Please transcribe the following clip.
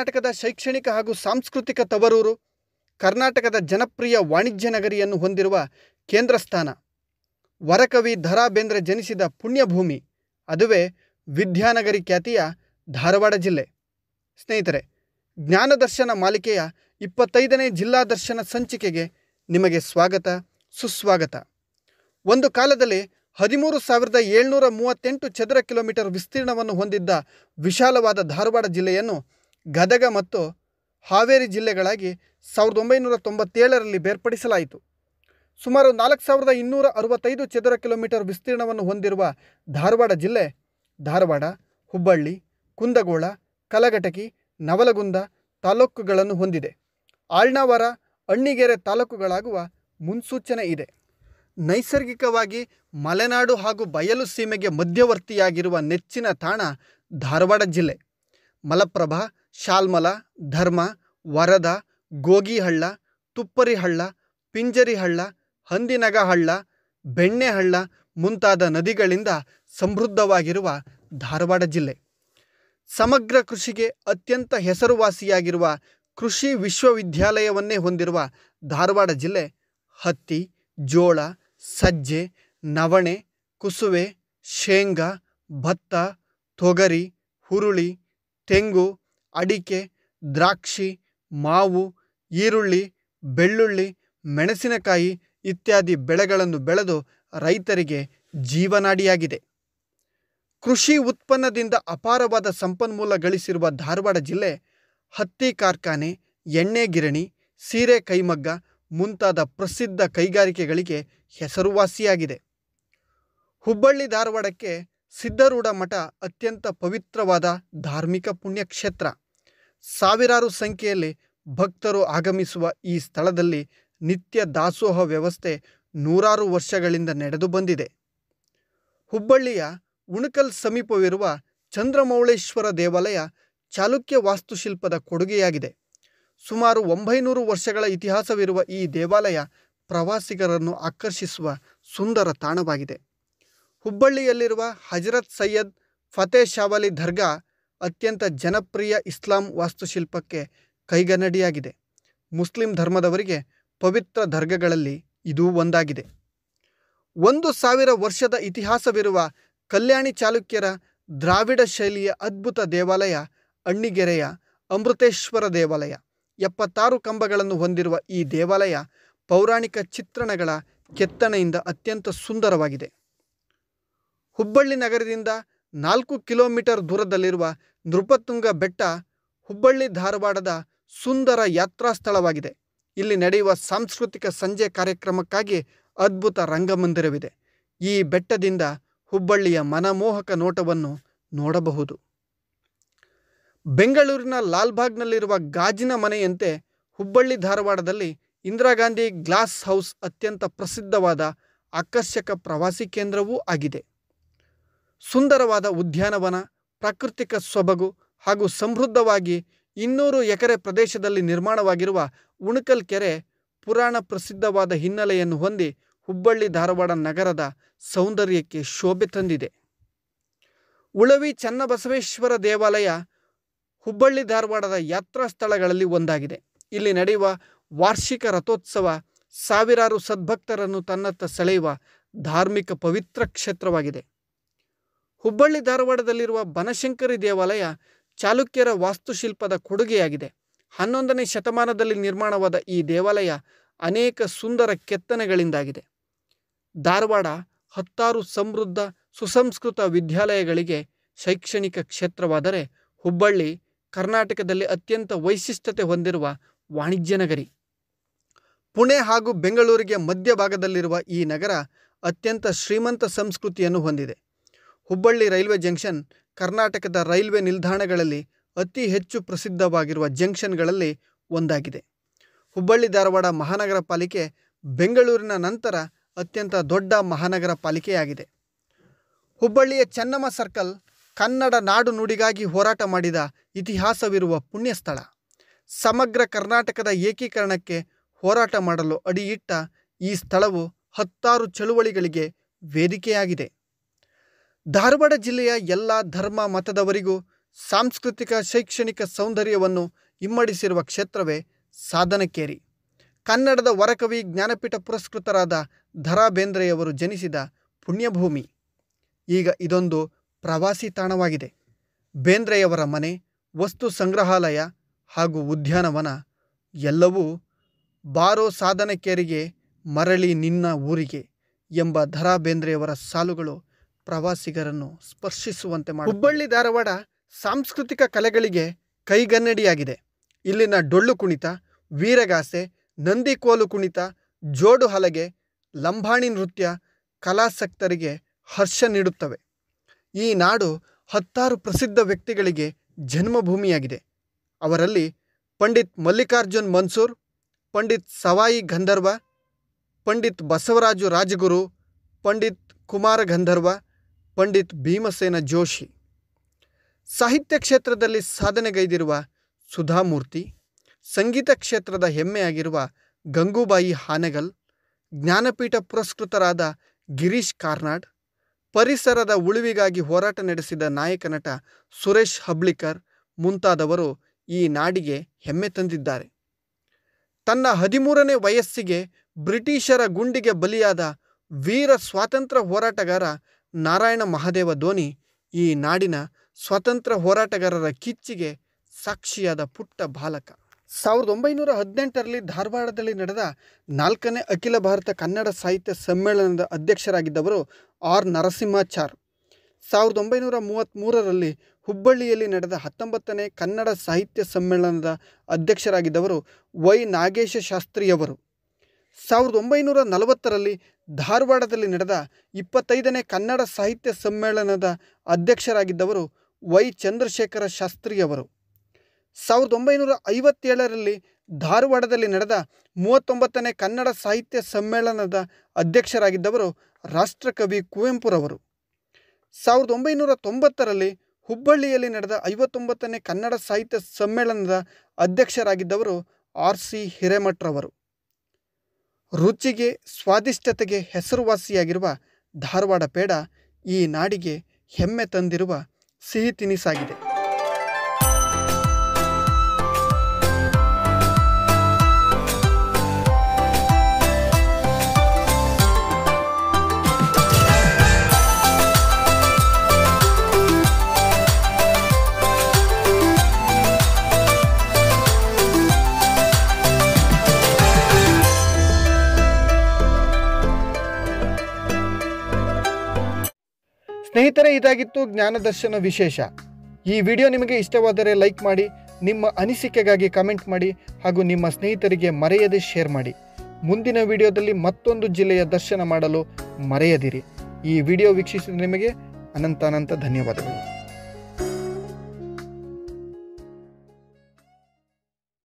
ಕರ್ನಾಟಕದ ಶೈಕ್ಷಣಿಕ ಹಾಗೂ ಸಾಂಸ್ಕೃತಿಕ ತವರೂರು ಕರ್ನಾಟಕದ ಜನಪ್ರಿಯ ವಾಣಿಜ್ಯ ನಗರಿಯನ್ನು ಹೊಂದಿರುವ ಕೇಂದ್ರ ಸ್ಥಾನ ವರಕವಿ ಧರಾ ಬೇಂದ್ರೆ ಜನಿಸಿದ ಪುಣ್ಯಭೂಮಿ ಅದುವೇ ವಿದ್ಯಾನಗರಿ ಖ್ಯಾತಿಯ ಧಾರವಾಡ ಜಿಲ್ಲೆ ಸ್ನೇಹಿತರೆ ಜ್ಞಾನದರ್ಶನ ಮಾಲಿಕೆಯ ಇಪ್ಪತ್ತೈದನೇ ಜಿಲ್ಲಾ ದರ್ಶನ ಸಂಚಿಕೆಗೆ ನಿಮಗೆ ಸ್ವಾಗತ ಸುಸ್ವಾಗತ ಒಂದು ಕಾಲದಲ್ಲಿ ಹದಿಮೂರು ಸಾವಿರದ ಏಳ್ನೂರ ಮೂವತ್ತೆಂಟು ಚದರ ಕಿಲೋಮೀಟರ್ ವಿಸ್ತೀರ್ಣವನ್ನು ಹೊಂದಿದ್ದ ವಿಶಾಲವಾದ ಧಾರವಾಡ ಜಿಲ್ಲೆಯನ್ನು ಗದಗ ಮತ್ತು ಹಾವೇರಿ ಜಿಲ್ಲೆಗಳಾಗಿ ಸಾವಿರದ ಒಂಬೈನೂರ ತೊಂಬತ್ತೇಳರಲ್ಲಿ ಬೇರ್ಪಡಿಸಲಾಯಿತು ಸುಮಾರು ನಾಲ್ಕು ಸಾವಿರದ ಇನ್ನೂರ ಅರವತ್ತೈದು ಚದರ ಕಿಲೋಮೀಟರ್ ವಿಸ್ತೀರ್ಣವನ್ನು ಹೊಂದಿರುವ ಧಾರವಾಡ ಜಿಲ್ಲೆ ಧಾರವಾಡ ಹುಬ್ಬಳ್ಳಿ ಕುಂದಗೋಳ ಕಲಘಟಕಿ ನವಲಗುಂದ ತಾಲೂಕುಗಳನ್ನು ಹೊಂದಿದೆ ಆಳ್ನಾವರ ಅಣ್ಣಿಗೆರೆ ತಾಲೂಕುಗಳಾಗುವ ಮುನ್ಸೂಚನೆ ಇದೆ ನೈಸರ್ಗಿಕವಾಗಿ ಮಲೆನಾಡು ಹಾಗೂ ಬಯಲು ಸೀಮೆಗೆ ಮಧ್ಯವರ್ತಿಯಾಗಿರುವ ನೆಚ್ಚಿನ ತಾಣ ಧಾರವಾಡ ಜಿಲ್ಲೆ ಮಲಪ್ರಭಾ ಶಾಲ್ಮಲ ಧರ್ಮ ವರದ ಗೋಗಿಹಳ್ಳ ತುಪ್ಪರಿಹಳ್ಳ ಪಿಂಜರಿಹಳ್ಳ ಹಂದಿನಗಹಳ್ಳ ಬೆಣ್ಣೆಹಳ್ಳ ಮುಂತಾದ ನದಿಗಳಿಂದ ಸಮೃದ್ಧವಾಗಿರುವ ಧಾರವಾಡ ಜಿಲ್ಲೆ ಸಮಗ್ರ ಕೃಷಿಗೆ ಅತ್ಯಂತ ಹೆಸರುವಾಸಿಯಾಗಿರುವ ಕೃಷಿ ವಿಶ್ವವಿದ್ಯಾಲಯವನ್ನೇ ಹೊಂದಿರುವ ಧಾರವಾಡ ಜಿಲ್ಲೆ ಹತ್ತಿ ಜೋಳ ಸಜ್ಜೆ ನವಣೆ ಕುಸುವೆ ಶೇಂಗಾ ಭತ್ತ ತೊಗರಿ ಹುರುಳಿ ತೆಂಗು ಅಡಿಕೆ ದ್ರಾಕ್ಷಿ ಮಾವು ಈರುಳ್ಳಿ ಬೆಳ್ಳುಳ್ಳಿ ಮೆಣಸಿನಕಾಯಿ ಇತ್ಯಾದಿ ಬೆಳೆಗಳನ್ನು ಬೆಳೆದು ರೈತರಿಗೆ ಜೀವನಾಡಿಯಾಗಿದೆ ಕೃಷಿ ಉತ್ಪನ್ನದಿಂದ ಅಪಾರವಾದ ಸಂಪನ್ಮೂಲ ಗಳಿಸಿರುವ ಧಾರವಾಡ ಜಿಲ್ಲೆ ಹತ್ತಿ ಕಾರ್ಖಾನೆ ಎಣ್ಣೆ ಗಿರಣಿ ಸೀರೆ ಕೈಮಗ್ಗ ಮುಂತಾದ ಪ್ರಸಿದ್ಧ ಕೈಗಾರಿಕೆಗಳಿಗೆ ಹೆಸರುವಾಸಿಯಾಗಿದೆ ಹುಬ್ಬಳ್ಳಿ ಧಾರವಾಡಕ್ಕೆ ಸಿದ್ಧರೂಢ ಮಠ ಅತ್ಯಂತ ಪವಿತ್ರವಾದ ಧಾರ್ಮಿಕ ಪುಣ್ಯಕ್ಷೇತ್ರ ಸಾವಿರಾರು ಸಂಖ್ಯೆಯಲ್ಲಿ ಭಕ್ತರು ಆಗಮಿಸುವ ಈ ಸ್ಥಳದಲ್ಲಿ ನಿತ್ಯ ದಾಸೋಹ ವ್ಯವಸ್ಥೆ ನೂರಾರು ವರ್ಷಗಳಿಂದ ನಡೆದು ಬಂದಿದೆ ಹುಬ್ಬಳ್ಳಿಯ ಉಣಕಲ್ ಸಮೀಪವಿರುವ ಚಂದ್ರಮೌಳೇಶ್ವರ ದೇವಾಲಯ ಚಾಲುಕ್ಯ ವಾಸ್ತುಶಿಲ್ಪದ ಕೊಡುಗೆಯಾಗಿದೆ ಸುಮಾರು ಒಂಬೈನೂರು ವರ್ಷಗಳ ಇತಿಹಾಸವಿರುವ ಈ ದೇವಾಲಯ ಪ್ರವಾಸಿಗರನ್ನು ಆಕರ್ಷಿಸುವ ಸುಂದರ ತಾಣವಾಗಿದೆ ಹುಬ್ಬಳ್ಳಿಯಲ್ಲಿರುವ ಹಜರತ್ ಸೈಯದ್ ಫತೇ ಶಾವಲಿ ದರ್ಗಾ ಅತ್ಯಂತ ಜನಪ್ರಿಯ ಇಸ್ಲಾಂ ವಾಸ್ತುಶಿಲ್ಪಕ್ಕೆ ಕೈಗನ್ನಡಿಯಾಗಿದೆ ಮುಸ್ಲಿಂ ಧರ್ಮದವರಿಗೆ ಪವಿತ್ರ ದರ್ಗಗಳಲ್ಲಿ ಇದೂ ಒಂದಾಗಿದೆ ಒಂದು ಸಾವಿರ ವರ್ಷದ ಇತಿಹಾಸವಿರುವ ಕಲ್ಯಾಣಿ ಚಾಲುಕ್ಯರ ದ್ರಾವಿಡ ಶೈಲಿಯ ಅದ್ಭುತ ದೇವಾಲಯ ಅಣ್ಣಿಗೆರೆಯ ಅಮೃತೇಶ್ವರ ದೇವಾಲಯ ಎಪ್ಪತ್ತಾರು ಕಂಬಗಳನ್ನು ಹೊಂದಿರುವ ಈ ದೇವಾಲಯ ಪೌರಾಣಿಕ ಚಿತ್ರಣಗಳ ಕೆತ್ತನೆಯಿಂದ ಅತ್ಯಂತ ಸುಂದರವಾಗಿದೆ ಹುಬ್ಬಳ್ಳಿ ನಗರದಿಂದ ನಾಲ್ಕು ಕಿಲೋಮೀಟರ್ ದೂರದಲ್ಲಿರುವ ನೃಪತುಂಗ ಬೆಟ್ಟ ಹುಬ್ಬಳ್ಳಿ ಧಾರವಾಡದ ಸುಂದರ ಯಾತ್ರಾ ಸ್ಥಳವಾಗಿದೆ ಇಲ್ಲಿ ನಡೆಯುವ ಸಾಂಸ್ಕೃತಿಕ ಸಂಜೆ ಕಾರ್ಯಕ್ರಮಕ್ಕಾಗಿ ಅದ್ಭುತ ರಂಗಮಂದಿರವಿದೆ ಈ ಬೆಟ್ಟದಿಂದ ಹುಬ್ಬಳ್ಳಿಯ ಮನಮೋಹಕ ನೋಟವನ್ನು ನೋಡಬಹುದು ಬೆಂಗಳೂರಿನ ಲಾಲ್ಬಾಗ್ನಲ್ಲಿರುವ ಗಾಜಿನ ಮನೆಯಂತೆ ಹುಬ್ಬಳ್ಳಿ ಧಾರವಾಡದಲ್ಲಿ ಇಂದಿರಾಗಾಂಧಿ ಗ್ಲಾಸ್ ಹೌಸ್ ಅತ್ಯಂತ ಪ್ರಸಿದ್ಧವಾದ ಆಕರ್ಷಕ ಪ್ರವಾಸಿ ಕೇಂದ್ರವೂ ಆಗಿದೆ ಸುಂದರವಾದ ಉದ್ಯಾನವನ ಪ್ರಾಕೃತಿಕ ಸೊಬಗು ಹಾಗೂ ಸಮೃದ್ಧವಾಗಿ ಇನ್ನೂರು ಎಕರೆ ಪ್ರದೇಶದಲ್ಲಿ ನಿರ್ಮಾಣವಾಗಿರುವ ಉಣಕಲ್ ಕೆರೆ ಪುರಾಣ ಪ್ರಸಿದ್ಧವಾದ ಹಿನ್ನೆಲೆಯನ್ನು ಹೊಂದಿ ಹುಬ್ಬಳ್ಳಿ ಧಾರವಾಡ ನಗರದ ಸೌಂದರ್ಯಕ್ಕೆ ಶೋಭೆ ತಂದಿದೆ ಉಳವಿ ಚನ್ನಬಸವೇಶ್ವರ ದೇವಾಲಯ ಹುಬ್ಬಳ್ಳಿ ಧಾರವಾಡದ ಯಾತ್ರಾ ಸ್ಥಳಗಳಲ್ಲಿ ಒಂದಾಗಿದೆ ಇಲ್ಲಿ ನಡೆಯುವ ವಾರ್ಷಿಕ ರಥೋತ್ಸವ ಸಾವಿರಾರು ಸದ್ಭಕ್ತರನ್ನು ತನ್ನತ್ತ ಸೆಳೆಯುವ ಧಾರ್ಮಿಕ ಪವಿತ್ರ ಕ್ಷೇತ್ರವಾಗಿದೆ ಹುಬ್ಬಳ್ಳಿ ಧಾರವಾಡದಲ್ಲಿರುವ ಬನಶಂಕರಿ ದೇವಾಲಯ ಚಾಲುಕ್ಯರ ವಾಸ್ತುಶಿಲ್ಪದ ಕೊಡುಗೆಯಾಗಿದೆ ಹನ್ನೊಂದನೇ ಶತಮಾನದಲ್ಲಿ ನಿರ್ಮಾಣವಾದ ಈ ದೇವಾಲಯ ಅನೇಕ ಸುಂದರ ಕೆತ್ತನೆಗಳಿಂದಾಗಿದೆ ಧಾರವಾಡ ಹತ್ತಾರು ಸಮೃದ್ಧ ಸುಸಂಸ್ಕೃತ ವಿದ್ಯಾಲಯಗಳಿಗೆ ಶೈಕ್ಷಣಿಕ ಕ್ಷೇತ್ರವಾದರೆ ಹುಬ್ಬಳ್ಳಿ ಕರ್ನಾಟಕದಲ್ಲಿ ಅತ್ಯಂತ ವೈಶಿಷ್ಟ್ಯತೆ ಹೊಂದಿರುವ ವಾಣಿಜ್ಯ ನಗರಿ ಪುಣೆ ಹಾಗೂ ಬೆಂಗಳೂರಿಗೆ ಮಧ್ಯಭಾಗದಲ್ಲಿರುವ ಈ ನಗರ ಅತ್ಯಂತ ಶ್ರೀಮಂತ ಸಂಸ್ಕೃತಿಯನ್ನು ಹೊಂದಿದೆ ಹುಬ್ಬಳ್ಳಿ ರೈಲ್ವೆ ಜಂಕ್ಷನ್ ಕರ್ನಾಟಕದ ರೈಲ್ವೆ ನಿಲ್ದಾಣಗಳಲ್ಲಿ ಅತಿ ಹೆಚ್ಚು ಪ್ರಸಿದ್ಧವಾಗಿರುವ ಜಂಕ್ಷನ್ಗಳಲ್ಲಿ ಒಂದಾಗಿದೆ ಹುಬ್ಬಳ್ಳಿ ಧಾರವಾಡ ಮಹಾನಗರ ಪಾಲಿಕೆ ಬೆಂಗಳೂರಿನ ನಂತರ ಅತ್ಯಂತ ದೊಡ್ಡ ಮಹಾನಗರ ಪಾಲಿಕೆಯಾಗಿದೆ ಹುಬ್ಬಳ್ಳಿಯ ಚೆನ್ನಮ್ಮ ಸರ್ಕಲ್ ಕನ್ನಡ ನಾಡು ನುಡಿಗಾಗಿ ಹೋರಾಟ ಮಾಡಿದ ಇತಿಹಾಸವಿರುವ ಪುಣ್ಯ ಸ್ಥಳ ಸಮಗ್ರ ಕರ್ನಾಟಕದ ಏಕೀಕರಣಕ್ಕೆ ಹೋರಾಟ ಮಾಡಲು ಅಡಿಯಿಟ್ಟ ಈ ಸ್ಥಳವು ಹತ್ತಾರು ಚಳುವಳಿಗಳಿಗೆ ವೇದಿಕೆಯಾಗಿದೆ ಧಾರವಾಡ ಜಿಲ್ಲೆಯ ಎಲ್ಲ ಧರ್ಮ ಮತದವರಿಗೂ ಸಾಂಸ್ಕೃತಿಕ ಶೈಕ್ಷಣಿಕ ಸೌಂದರ್ಯವನ್ನು ಇಮ್ಮಡಿಸಿರುವ ಕ್ಷೇತ್ರವೇ ಸಾಧನಕೇರಿ ಕನ್ನಡದ ವರಕವಿ ಜ್ಞಾನಪೀಠ ಪುರಸ್ಕೃತರಾದ ಧರಾ ಬೇಂದ್ರೆಯವರು ಜನಿಸಿದ ಪುಣ್ಯಭೂಮಿ ಈಗ ಇದೊಂದು ಪ್ರವಾಸಿ ತಾಣವಾಗಿದೆ ಬೇಂದ್ರೆಯವರ ಮನೆ ವಸ್ತು ಸಂಗ್ರಹಾಲಯ ಹಾಗೂ ಉದ್ಯಾನವನ ಎಲ್ಲವೂ ಬಾರೋ ಸಾಧನಕೇರಿಗೆ ಮರಳಿ ನಿನ್ನ ಊರಿಗೆ ಎಂಬ ಧರಾ ಬೇಂದ್ರೆಯವರ ಸಾಲುಗಳು ಪ್ರವಾಸಿಗರನ್ನು ಸ್ಪರ್ಶಿಸುವಂತೆ ಮಾಡಿ ಹುಬ್ಬಳ್ಳಿ ಧಾರವಾಡ ಸಾಂಸ್ಕೃತಿಕ ಕಲೆಗಳಿಗೆ ಕೈಗನ್ನಡಿಯಾಗಿದೆ ಇಲ್ಲಿನ ಡೊಳ್ಳು ಕುಣಿತ ವೀರಗಾಸೆ ನಂದಿಕೋಲು ಕುಣಿತ ಜೋಡು ಹಲಗೆ ಲಂಬಾಣಿ ನೃತ್ಯ ಕಲಾಸಕ್ತರಿಗೆ ಹರ್ಷ ನೀಡುತ್ತವೆ ಈ ನಾಡು ಹತ್ತಾರು ಪ್ರಸಿದ್ಧ ವ್ಯಕ್ತಿಗಳಿಗೆ ಜನ್ಮಭೂಮಿಯಾಗಿದೆ ಅವರಲ್ಲಿ ಪಂಡಿತ್ ಮಲ್ಲಿಕಾರ್ಜುನ್ ಮನ್ಸೂರ್ ಪಂಡಿತ್ ಸವಾಯಿ ಗಂಧರ್ವ ಪಂಡಿತ್ ಬಸವರಾಜು ರಾಜಗುರು ಪಂಡಿತ್ ಕುಮಾರ ಗಂಧರ್ವ ಪಂಡಿತ್ ಭೀಮಸೇನ ಜೋಶಿ ಸಾಹಿತ್ಯ ಕ್ಷೇತ್ರದಲ್ಲಿ ಸಾಧನೆಗೈದಿರುವ ಸುಧಾಮೂರ್ತಿ ಸಂಗೀತ ಕ್ಷೇತ್ರದ ಹೆಮ್ಮೆಯಾಗಿರುವ ಗಂಗೂಬಾಯಿ ಹಾನಗಲ್ ಜ್ಞಾನಪೀಠ ಪುರಸ್ಕೃತರಾದ ಗಿರೀಶ್ ಕಾರ್ನಾಡ್ ಪರಿಸರದ ಉಳಿವಿಗಾಗಿ ಹೋರಾಟ ನಡೆಸಿದ ನಾಯಕ ನಟ ಸುರೇಶ್ ಹಬ್ಳಿಕರ್ ಮುಂತಾದವರು ಈ ನಾಡಿಗೆ ಹೆಮ್ಮೆ ತಂದಿದ್ದಾರೆ ತನ್ನ ಹದಿಮೂರನೇ ವಯಸ್ಸಿಗೆ ಬ್ರಿಟಿಷರ ಗುಂಡಿಗೆ ಬಲಿಯಾದ ವೀರ ಸ್ವಾತಂತ್ರ್ಯ ಹೋರಾಟಗಾರ ನಾರಾಯಣ ಮಹಾದೇವ ಧೋನಿ ಈ ನಾಡಿನ ಸ್ವತಂತ್ರ ಹೋರಾಟಗಾರರ ಕಿಚ್ಚಿಗೆ ಸಾಕ್ಷಿಯಾದ ಪುಟ್ಟ ಬಾಲಕ ಸಾವಿರದ ಒಂಬೈನೂರ ಹದಿನೆಂಟರಲ್ಲಿ ಧಾರವಾಡದಲ್ಲಿ ನಡೆದ ನಾಲ್ಕನೇ ಅಖಿಲ ಭಾರತ ಕನ್ನಡ ಸಾಹಿತ್ಯ ಸಮ್ಮೇಳನದ ಅಧ್ಯಕ್ಷರಾಗಿದ್ದವರು ಆರ್ ನರಸಿಂಹಾಚಾರ್ ಸಾವಿರದ ಒಂಬೈನೂರ ಮೂವತ್ತ್ಮೂರರಲ್ಲಿ ಹುಬ್ಬಳ್ಳಿಯಲ್ಲಿ ನಡೆದ ಹತ್ತೊಂಬತ್ತನೇ ಕನ್ನಡ ಸಾಹಿತ್ಯ ಸಮ್ಮೇಳನದ ಅಧ್ಯಕ್ಷರಾಗಿದ್ದವರು ವೈ ನಾಗೇಶ ಶಾಸ್ತ್ರಿಯವರು ಸಾವಿರದ ಒಂಬೈನೂರ ನಲವತ್ತರಲ್ಲಿ ಧಾರವಾಡದಲ್ಲಿ ನಡೆದ ಇಪ್ಪತ್ತೈದನೇ ಕನ್ನಡ ಸಾಹಿತ್ಯ ಸಮ್ಮೇಳನದ ಅಧ್ಯಕ್ಷರಾಗಿದ್ದವರು ವೈ ಚಂದ್ರಶೇಖರ ಶಾಸ್ತ್ರಿಯವರು ಸಾವಿರದ ಒಂಬೈನೂರ ಐವತ್ತೇಳರಲ್ಲಿ ಧಾರವಾಡದಲ್ಲಿ ನಡೆದ ಮೂವತ್ತೊಂಬತ್ತನೇ ಕನ್ನಡ ಸಾಹಿತ್ಯ ಸಮ್ಮೇಳನದ ಅಧ್ಯಕ್ಷರಾಗಿದ್ದವರು ರಾಷ್ಟ್ರಕವಿ ಕುವೆಂಪುರವರು ಸಾವಿರದ ಒಂಬೈನೂರ ತೊಂಬತ್ತರಲ್ಲಿ ಹುಬ್ಬಳ್ಳಿಯಲ್ಲಿ ನಡೆದ ಐವತ್ತೊಂಬತ್ತನೇ ಕನ್ನಡ ಸಾಹಿತ್ಯ ಸಮ್ಮೇಳನದ ಅಧ್ಯಕ್ಷರಾಗಿದ್ದವರು ಆರ್ ಸಿ ಹಿರೇಮಠ್ರವರು ರುಚಿಗೆ ಸ್ವಾದಿಷ್ಟತೆಗೆ ಹೆಸರುವಾಸಿಯಾಗಿರುವ ಧಾರವಾಡ ಪೇಡ ಈ ನಾಡಿಗೆ ಹೆಮ್ಮೆ ತಂದಿರುವ ಸಿಹಿ ತಿನಿಸಾಗಿದೆ ಸ್ನೇಹಿತರೆ ಇದಾಗಿತ್ತು ಜ್ಞಾನದರ್ಶನ ವಿಶೇಷ ಈ ವಿಡಿಯೋ ನಿಮಗೆ ಇಷ್ಟವಾದರೆ ಲೈಕ್ ಮಾಡಿ ನಿಮ್ಮ ಅನಿಸಿಕೆಗಾಗಿ ಕಮೆಂಟ್ ಮಾಡಿ ಹಾಗೂ ನಿಮ್ಮ ಸ್ನೇಹಿತರಿಗೆ ಮರೆಯದೆ ಶೇರ್ ಮಾಡಿ ಮುಂದಿನ ವಿಡಿಯೋದಲ್ಲಿ ಮತ್ತೊಂದು ಜಿಲ್ಲೆಯ ದರ್ಶನ ಮಾಡಲು ಮರೆಯದಿರಿ ಈ ವಿಡಿಯೋ ವೀಕ್ಷಿಸಿದ ನಿಮಗೆ ಅನಂತ ಅನಂತ ಧನ್ಯವಾದಗಳು